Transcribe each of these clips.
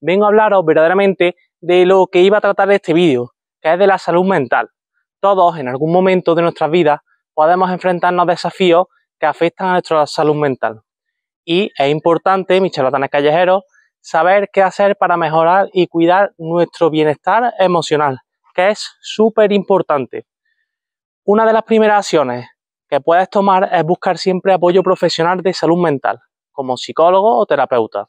Vengo a hablaros verdaderamente de lo que iba a tratar este vídeo, que es de la salud mental. Todos, en algún momento de nuestras vidas, podemos enfrentarnos a desafíos que afectan a nuestra salud mental. Y es importante, mis charlatanes callejeros, saber qué hacer para mejorar y cuidar nuestro bienestar emocional, que es súper importante. Una de las primeras acciones que puedes tomar es buscar siempre apoyo profesional de salud mental, como psicólogo o terapeuta.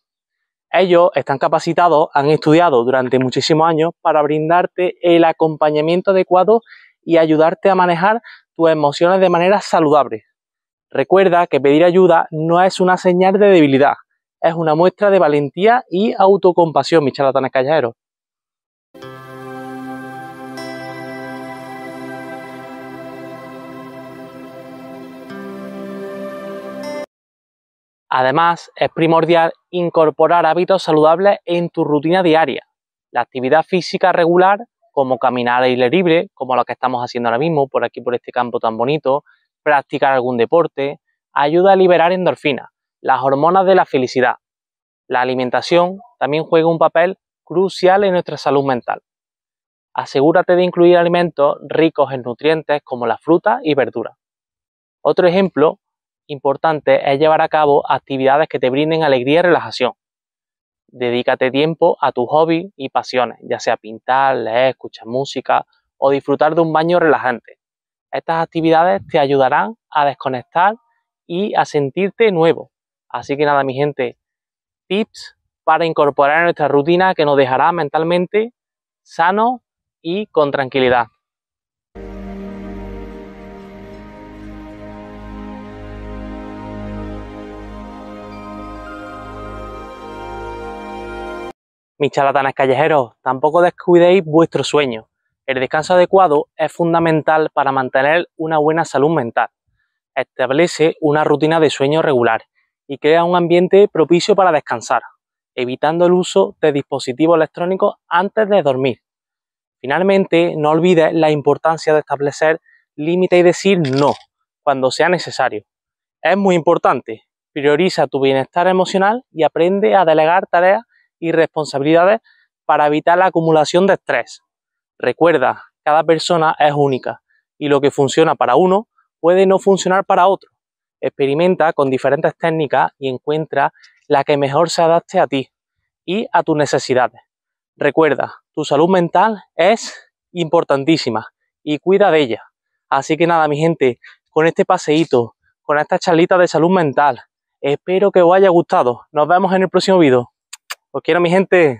Ellos están capacitados, han estudiado durante muchísimos años para brindarte el acompañamiento adecuado y ayudarte a manejar tus emociones de manera saludable. Recuerda que pedir ayuda no es una señal de debilidad, es una muestra de valentía y autocompasión, mis charlatanes callejeros. Además, es primordial incorporar hábitos saludables en tu rutina diaria. La actividad física regular, como caminar al aire libre, como lo que estamos haciendo ahora mismo por aquí, por este campo tan bonito, practicar algún deporte, ayuda a liberar endorfinas, las hormonas de la felicidad. La alimentación también juega un papel crucial en nuestra salud mental. Asegúrate de incluir alimentos ricos en nutrientes como la fruta y verduras. Otro ejemplo importante es llevar a cabo actividades que te brinden alegría y relajación. Dedícate tiempo a tus hobbies y pasiones, ya sea pintar, leer, escuchar música o disfrutar de un baño relajante. Estas actividades te ayudarán a desconectar y a sentirte nuevo. Así que nada, mi gente, tips para incorporar en nuestra rutina que nos dejará mentalmente sano y con tranquilidad. Mis charlatanes callejeros, tampoco descuidéis vuestro sueño. El descanso adecuado es fundamental para mantener una buena salud mental. Establece una rutina de sueño regular y crea un ambiente propicio para descansar, evitando el uso de dispositivos electrónicos antes de dormir. Finalmente, no olvides la importancia de establecer límites y decir no cuando sea necesario. Es muy importante. Prioriza tu bienestar emocional y aprende a delegar tareas y responsabilidades para evitar la acumulación de estrés. Recuerda, cada persona es única y lo que funciona para uno puede no funcionar para otro. Experimenta con diferentes técnicas y encuentra la que mejor se adapte a ti y a tus necesidades. Recuerda, tu salud mental es importantísima y cuida de ella. Así que nada, mi gente, con este paseíto, con esta charlita de salud mental, espero que os haya gustado. Nos vemos en el próximo vídeo. Lo quiero mi gente.